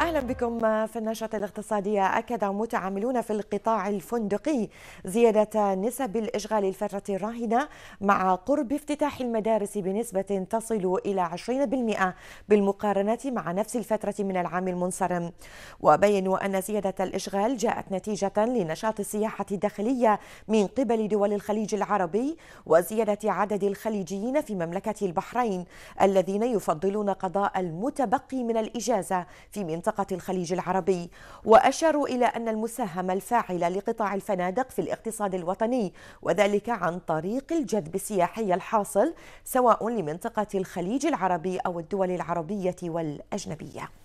أهلا بكم في النشرة الاقتصادية أكد متعاملون في القطاع الفندقي زيادة نسب الإشغال الفترة الراهنة مع قرب افتتاح المدارس بنسبة تصل إلى 20% بالمقارنة مع نفس الفترة من العام المنصرم وبينوا أن زيادة الإشغال جاءت نتيجة لنشاط السياحة الداخلية من قبل دول الخليج العربي وزيادة عدد الخليجيين في مملكة البحرين الذين يفضلون قضاء المتبقي من الإجازة في منطقة منطقة الخليج العربي وأشاروا إلى أن المساهمة الفاعلة لقطاع الفنادق في الاقتصاد الوطني وذلك عن طريق الجذب السياحي الحاصل سواء لمنطقة الخليج العربي أو الدول العربية والأجنبية